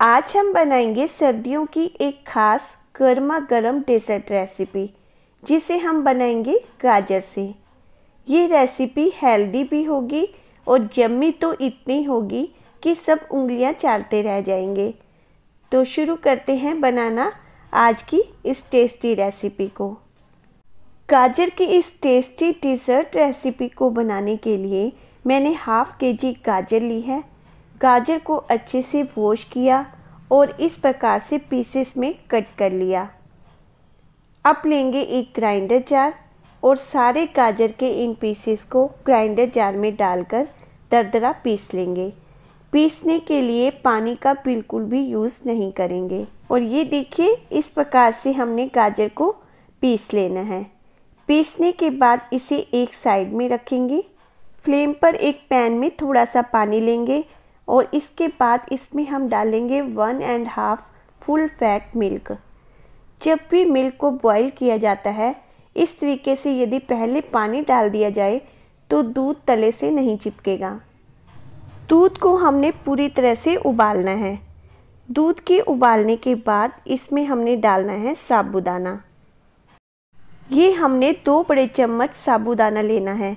आज हम बनाएंगे सर्दियों की एक खास गर्मा गर्म डेजर्ट रेसिपी जिसे हम बनाएंगे गाजर से ये रेसिपी हेल्दी भी होगी और जम्मी तो इतनी होगी कि सब उंगलियां चाटते रह जाएंगे तो शुरू करते हैं बनाना आज की इस टेस्टी रेसिपी को गाजर की इस टेस्टी डिज़र्ट रेसिपी को बनाने के लिए मैंने हाफ़ के जी गाजर ली है गाजर को अच्छे से वॉश किया और इस प्रकार से पीसेस में कट कर लिया अब लेंगे एक ग्राइंडर जार और सारे गाजर के इन पीसेस को ग्राइंडर जार में डालकर दरदरा पीस लेंगे पीसने के लिए पानी का बिल्कुल भी यूज़ नहीं करेंगे और ये देखिए इस प्रकार से हमने गाजर को पीस लेना है पीसने के बाद इसे एक साइड में रखेंगे फ्लेम पर एक पैन में थोड़ा सा पानी लेंगे और इसके बाद इसमें हम डालेंगे one and half full fat milk जब भी मिल्क को बॉईल किया जाता है इस तरीके से यदि पहले पानी डाल दिया जाए तो दूध तले से नहीं चिपकेगा दूध को हमने पूरी तरह से उबालना है दूध के उबालने के बाद इसमें हमने डालना है साबुदाना ये हमने दो बड़े चम्मच साबुदाना लेना है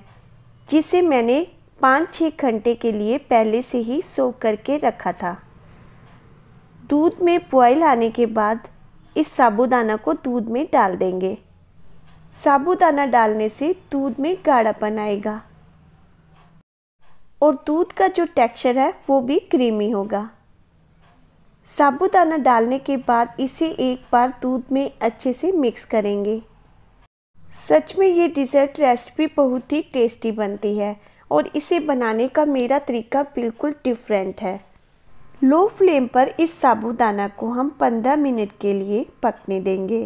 जिसे मैंने पाँच छः घंटे के लिए पहले से ही सोख करके रखा था दूध में बॉयल आने के बाद इस साबूदाना को दूध में डाल देंगे साबूदाना डालने से दूध में गाढ़ापन आएगा और दूध का जो टेक्सचर है वो भी क्रीमी होगा साबूदाना डालने के बाद इसे एक बार दूध में अच्छे से मिक्स करेंगे सच में ये डिज़र्ट रेसिपी बहुत ही टेस्टी बनती है और इसे बनाने का मेरा तरीका बिल्कुल डिफरेंट है लो फ्लेम पर इस साबूदाना को हम 15 मिनट के लिए पकने देंगे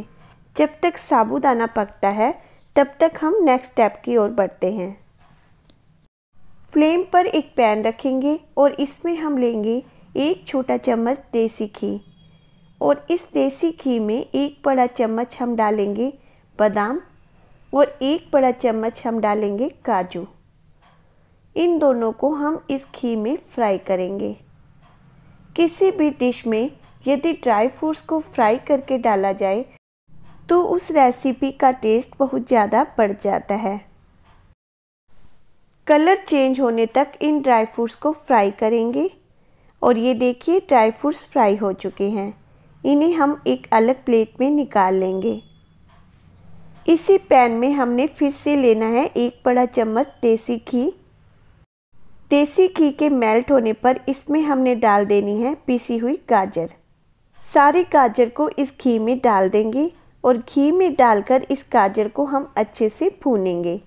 जब तक साबूदाना पकता है तब तक हम नेक्स्ट स्टेप की ओर बढ़ते हैं फ्लेम पर एक पैन रखेंगे और इसमें हम लेंगे एक छोटा चम्मच देसी घी और इस देसी घी में एक बड़ा चम्मच हम डालेंगे बादाम और एक बड़ा चम्मच हम डालेंगे काजू इन दोनों को हम इस घी में फ्राई करेंगे किसी भी डिश में यदि ड्राई फ्रूट्स को फ्राई करके डाला जाए तो उस रेसिपी का टेस्ट बहुत ज़्यादा बढ़ जाता है कलर चेंज होने तक इन ड्राई फ्रूट्स को फ्राई करेंगे और ये देखिए ड्राई फ्रूट्स फ्राई हो चुके हैं इन्हें हम एक अलग प्लेट में निकाल लेंगे इसी पैन में हमने फिर से लेना है एक बड़ा चम्मच देसी घी देसी घी के मेल्ट होने पर इसमें हमने डाल देनी है पीसी हुई गाजर सारी गाजर को इस घी में डाल देंगे और घी में डालकर इस गाजर को हम अच्छे से भूनेंगे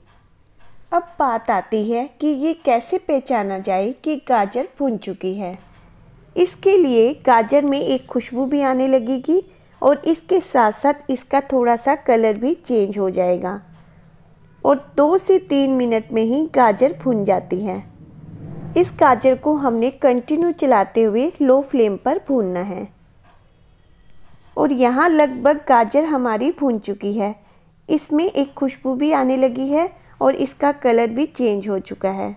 अब बात आती है कि ये कैसे पहचाना जाए कि गाजर भून चुकी है इसके लिए गाजर में एक खुशबू भी आने लगेगी और इसके साथ साथ इसका थोड़ा सा कलर भी चेंज हो जाएगा और दो से तीन मिनट में ही गाजर भुन जाती है इस गाजर को हमने कंटिन्यू चलाते हुए लो फ्लेम पर भूनना है और यहाँ लगभग गाजर हमारी भून चुकी है इसमें एक खुशबू भी आने लगी है और इसका कलर भी चेंज हो चुका है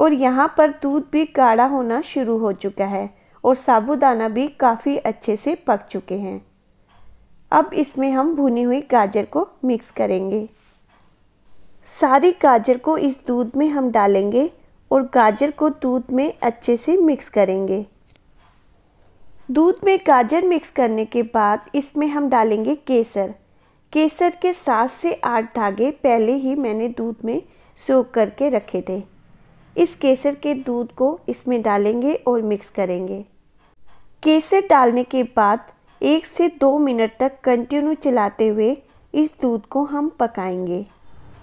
और यहाँ पर दूध भी गाढ़ा होना शुरू हो चुका है और साबुदाना भी काफ़ी अच्छे से पक चुके हैं अब इसमें हम भुनी हुई गाजर को मिक्स करेंगे सारी गाजर को इस दूध में हम डालेंगे और गाजर को दूध में अच्छे से मिक्स करेंगे दूध में गाजर मिक्स करने के बाद इसमें हम डालेंगे केसर केसर के सात से आठ धागे पहले ही मैंने दूध में सोख करके रखे थे इस केसर के दूध को इसमें डालेंगे और मिक्स करेंगे केसर डालने के बाद एक से दो मिनट तक कंटिन्यू चलाते हुए इस दूध को हम पकाएंगे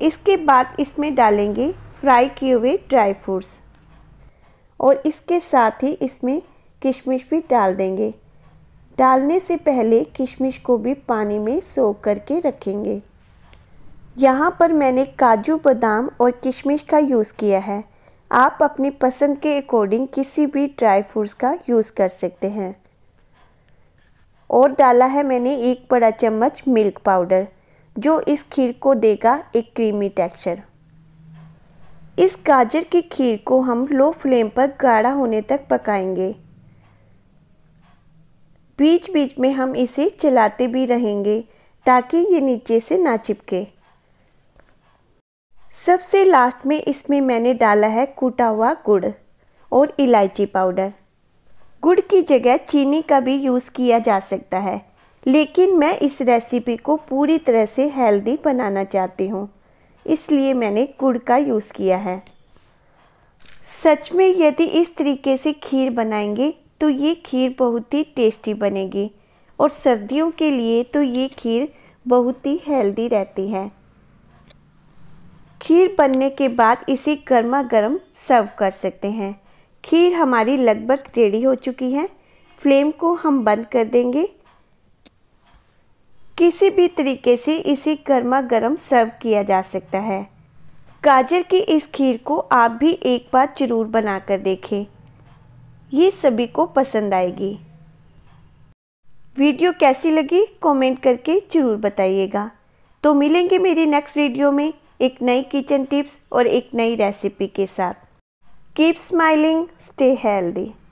इसके बाद इसमें डालेंगे फ्राई किए हुए ड्राई फ्रूट्स और इसके साथ ही इसमें किशमिश भी डाल देंगे डालने से पहले किशमिश को भी पानी में सोख करके रखेंगे यहाँ पर मैंने काजू बादाम और किशमिश का यूज़ किया है आप अपनी पसंद के अकॉर्डिंग किसी भी ड्राई फ्रूट्स का यूज़ कर सकते हैं और डाला है मैंने एक बड़ा चम्मच मिल्क पाउडर जो इस खीर को देगा एक क्रीमी टेक्सचर इस गाजर की खीर को हम लो फ्लेम पर गाढ़ा होने तक पकाएंगे बीच बीच में हम इसे चलाते भी रहेंगे ताकि ये नीचे से ना चिपके सबसे लास्ट में इसमें मैंने डाला है कूटा हुआ गुड़ और इलायची पाउडर गुड़ की जगह चीनी का भी यूज़ किया जा सकता है लेकिन मैं इस रेसिपी को पूरी तरह से हेल्दी बनाना चाहती हूँ इसलिए मैंने गुड़ का यूज़ किया है सच में यदि इस तरीके से खीर बनाएंगे तो ये खीर बहुत ही टेस्टी बनेगी और सर्दियों के लिए तो ये खीर बहुत ही हेल्दी रहती है खीर बनने के बाद इसे गर्मा गर्म सर्व कर सकते हैं खीर हमारी लगभग रेडी हो चुकी है फ्लेम को हम बंद कर देंगे किसी भी तरीके से इसे गर्मा गर्म सर्व किया जा सकता है गाजर की इस खीर को आप भी एक बार ज़रूर बनाकर देखें ये सभी को पसंद आएगी वीडियो कैसी लगी कमेंट करके ज़रूर बताइएगा तो मिलेंगे मेरी नेक्स्ट वीडियो में एक नई किचन टिप्स और एक नई रेसिपी के साथ कीप स्माइलिंग स्टे हेल्दी